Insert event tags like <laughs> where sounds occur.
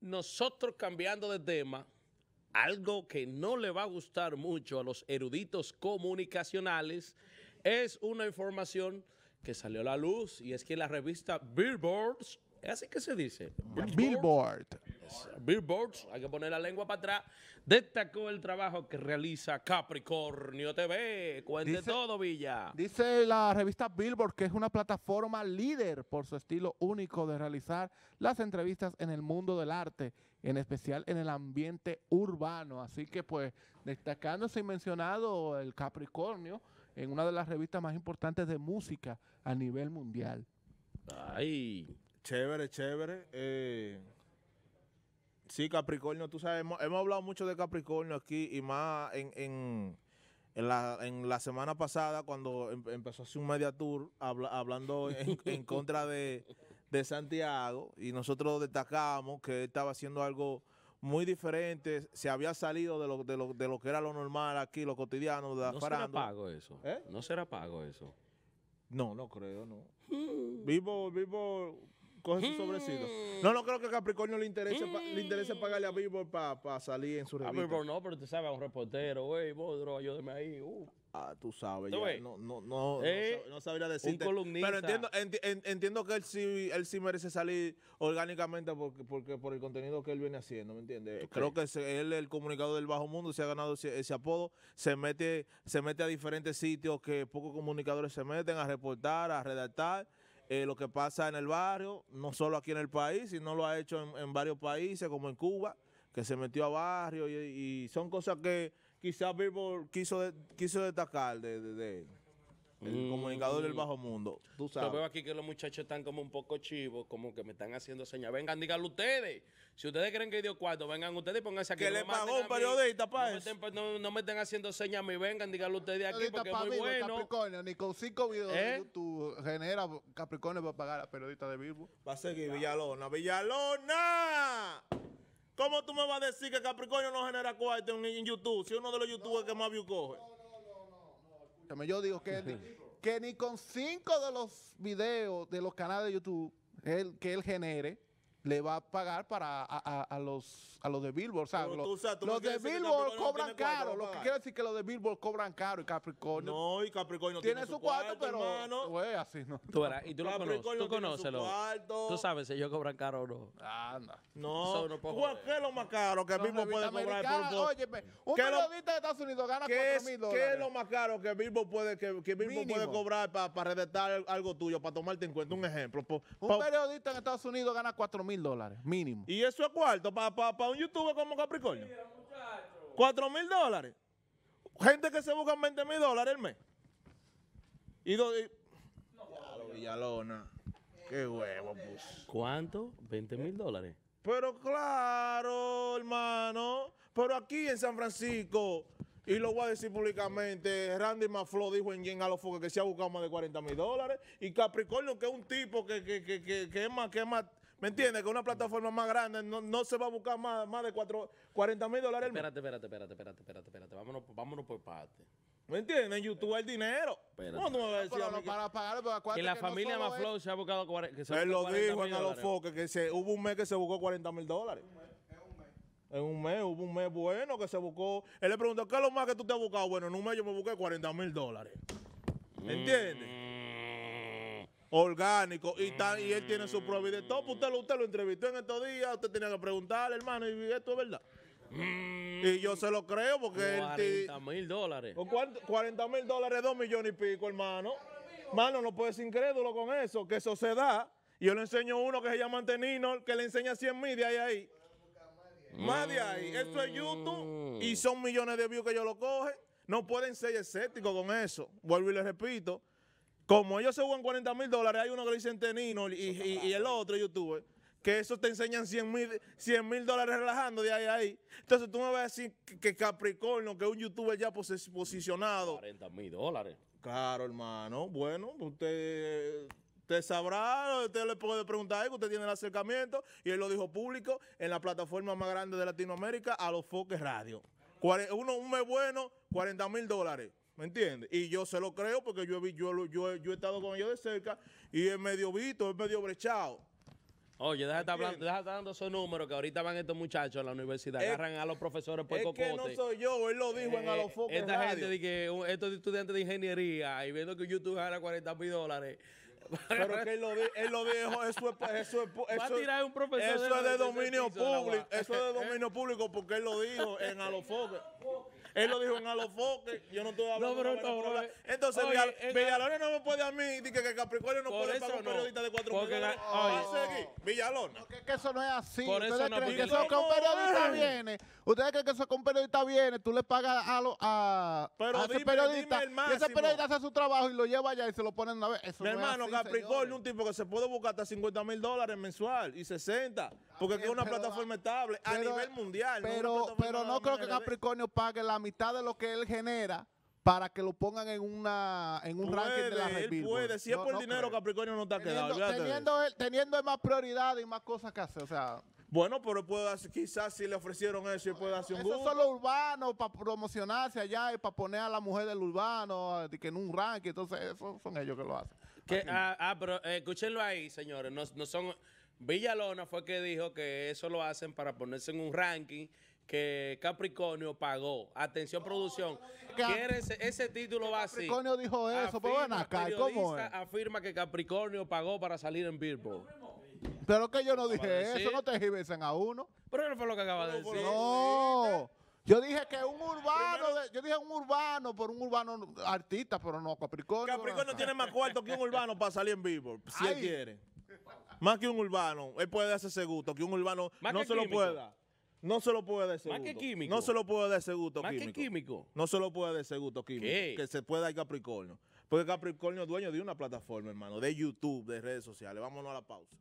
nosotros cambiando de tema, algo que no le va a gustar mucho a los eruditos comunicacionales es una información que salió a la luz y es que la revista Billboard, así que se dice. Billboard. Billboard. Billboards, hay que poner la lengua para atrás, destacó el trabajo que realiza Capricornio TV. Cuente todo, Villa. Dice la revista Billboard que es una plataforma líder por su estilo único de realizar las entrevistas en el mundo del arte, en especial en el ambiente urbano. Así que, pues, destacándose y mencionado el Capricornio en una de las revistas más importantes de música a nivel mundial. Ay. Chévere, chévere. Eh, Sí, Capricornio, tú sabes, hemos, hablado mucho de Capricornio aquí y más en, en, la, semana pasada cuando em, empezó a hacer un media tour hablando en, <laughs> contra de, Santiago y nosotros destacamos que él estaba haciendo algo muy diferente, se había salido de lo, de lo, que era lo normal aquí, lo cotidiano, de ¿No será pago eso? ¿Eh? ¿No será pago eso? No, no creo, no. <laughs> vivo, vivo coge su sobrecito. No, no mm. creo que Capricornio le interese, le interese mm. pagarle a Billboard para salir en su revista. A no, pero tú sabes, a un reportero, güey, Bodro, ayúdeme ahí. Uh. Ah, tú sabes, no, no, no, no, eh, sabría decirte. Un columnista. Pero entiendo, entiendo que él sí, él sí merece salir orgánicamente porque, porque por el contenido que él viene haciendo, ¿me entiendes? Creo que él él, el comunicador del bajo mundo, se ha ganado ese, ese, apodo, se mete, se mete a diferentes sitios que pocos comunicadores se meten a reportar, a redactar eh, lo que pasa en el barrio, no solo aquí en el país, sino lo ha hecho en, varios países, como en Cuba, que se metió a barrio y, son cosas que quizás vivo quiso, quiso destacar de, de él. El mm, comunicador del mm. bajo mundo. Tú sabes. Yo veo aquí que los muchachos están como un poco chivos, como que me están haciendo señas. Vengan, díganlo ustedes. Si ustedes creen que dio cuarto, vengan ustedes y pónganse aquí. Que le pagó un periodista para no eso. Me estén, no, me estén haciendo señas a mí. Vengan, díganlo ustedes aquí porque es muy bueno. Capricornio, ni con cinco videos de ¿Eh? YouTube genera Capricornio para pagar a periodista de Bilbo. Va a seguir Villalona. ¡Villalona! ¿Cómo tú me vas a decir que Capricornio no genera cuarto en, YouTube si uno de los youtubers que más views coge? yo digo que, ni, <laughs> que ni con cinco de los videos de los canales de YouTube el que él genere, le va a pagar para a, los, a los de Billboard. los, de Billboard cobran caro. Lo que quiere decir que los de Billboard cobran caro y Capricornio. No, y Capricornio tiene, su cuarto, pero. Güey, así no. Tú y tú lo conoces. Tú conócelo. Tú sabes si ellos cobran caro o no. Anda. No. no ¿Qué es lo más caro que el mismo puede cobrar? Por, Oye, un periodista de Estados Unidos gana 4 mil dólares. ¿Qué es lo más caro que mismo puede, que, que puede cobrar para redactar algo tuyo, para tomarte en cuenta? Un ejemplo. Un periodista en Estados Unidos gana 4 mil mil dólares, mínimo. ¿Y eso es cuarto para un youtuber como Capricornio? Cuatro mil dólares. Gente que se busca 20 mil dólares el mes. Y, dos Villalona. Qué huevo, pues. ¿Cuánto? ¿20 mil dólares? Pero claro, hermano. Pero aquí en San Francisco, y lo voy a decir públicamente, Randy Maflo dijo en Jen Alofoque que se ha buscado más de 40 mil dólares. Y Capricornio, que es un tipo que, que, que, que, más, que más ¿Me entiendes? Que una plataforma más grande no, no se va a buscar más, más de 40 mil dólares. Espérate, espérate, espérate, espérate, espérate, espérate. Vámonos, por parte. ¿Me entiendes? En YouTube hay dinero. Ah, no, no me pero no, para pagarlo, pero acuérdate que la familia no Maflow se ha buscado 40 mil Él lo dijo en Alofoque, que se, hubo un mes que se buscó 40 mil dólares. En un mes, hubo un mes bueno que se buscó. Él le preguntó, ¿qué es lo más que tú te has buscado? Bueno, en un mes yo me busqué 40 mil dólares. ¿Me mm. ¿Entiendes? orgánico y, y él tiene su prueba todo. Pues, usted lo, usted lo entrevistó en estos días, usted tenía que preguntarle, hermano, y esto es verdad. Y yo se lo creo porque 40 mil dólares. 40 mil dólares, 2 millones y pico, hermano. Mano, no puedes incrédulo con eso, que eso se da. Yo le enseño uno que se llama Antenino, que le enseña 100 mil de ahí ahí. Más de ahí. Eso es YouTube y son millones de views que yo lo coge No pueden ser escépticos con eso. Vuelvo y le repito. Como ellos se juegan 40 mil dólares, hay uno que le dicen Tenino y, el otro youtuber, que eso te enseñan 100 mil dólares relajando de ahí a ahí. Entonces tú me vas a decir que, Capricornio, que es un youtuber ya posicionado. 40 mil dólares. Claro, hermano. Bueno, usted... sabrá, usted le puede preguntar que usted tiene el acercamiento, y él lo dijo público, en la plataforma más grande de Latinoamérica, a los Foques Radio. uno, un mes bueno, 40 mil dólares. ¿Me entiendes? Y yo se lo creo porque yo, yo, yo, yo he estado con ellos de cerca y es medio visto, es medio brechado. Oye, deja de dando esos números que ahorita van estos muchachos a la universidad, agarran a los profesores por cocote. Es que no soy yo, él lo dijo en eh, A los Focos Esta gente de que estos estudiantes de ingeniería y viendo que YouTube gana 40 mil dólares. Pero que él lo, dijo, él lo eso es, eso es, eso, Va a tirar un profesor eso es de dominio público, eso es de <laughs> dominio público porque él lo dijo en A los Focos. Él lo dijo en Alofoque. Yo no estoy hablando. No, pero no, no, Entonces, Villalona no me puede a mí Dice que, Capricornio no puede pagar un periodista de porque millones. Oye, ah, Villalona. No, que eso no es así. Por ¿Ustedes creen que eso que un periodista viene? ¿Ustedes creen que eso que un periodista viene? Tú le pagas a, los a, pero ese periodista. ese periodista hace su trabajo y lo lleva allá y se lo ponen una vez. Mi hermano, Capricornio, un tipo que se puede buscar hasta 50 mil dólares mensual y 60. Porque es una plataforma estable a nivel mundial. Pero no creo que Capricornio pague la mitad de lo que él genera para que lo pongan en una en un ranking de la revista Él puede, si es por dinero, Capricornio no está teniendo, Teniendo, más prioridad y más cosas que hacer, o sea... Bueno, pero puede quizás si le ofrecieron eso, y puede hacer un Eso son los urbanos para promocionarse allá y para poner a la mujer del urbano que en un ranking. Entonces, eso son ellos que lo hacen. Que, ah, ah, pero eh, escúchenlo ahí, señores. No, no son... Villalona fue que dijo que eso lo hacen para ponerse en un ranking que Capricornio pagó. Atención, producción. Ese, ese, título va así. Capricornio dijo eso, pero bueno, acá, ¿cómo es? afirma que Capricornio pagó para salir en Billboard. Pero que yo no dije eso, no te gibesen a uno. Pero no fue lo que acaba de decir. No. Yo dije que un urbano, yo dije un urbano por un urbano artista, pero no, Capricornio. Capricornio tiene más cuarto que un urbano para salir en vivo, si él quiere. Más que un urbano, él puede hacerse gusto, que un urbano no se lo pueda. No se lo puede decir. Más que químico. No se lo puede decir gusto Más químico. que químico. No se lo puede decir gusto químico. Que se pueda ir Capricornio. Porque Capricornio es dueño de una plataforma, hermano, de YouTube, de redes sociales. Vámonos a la pausa.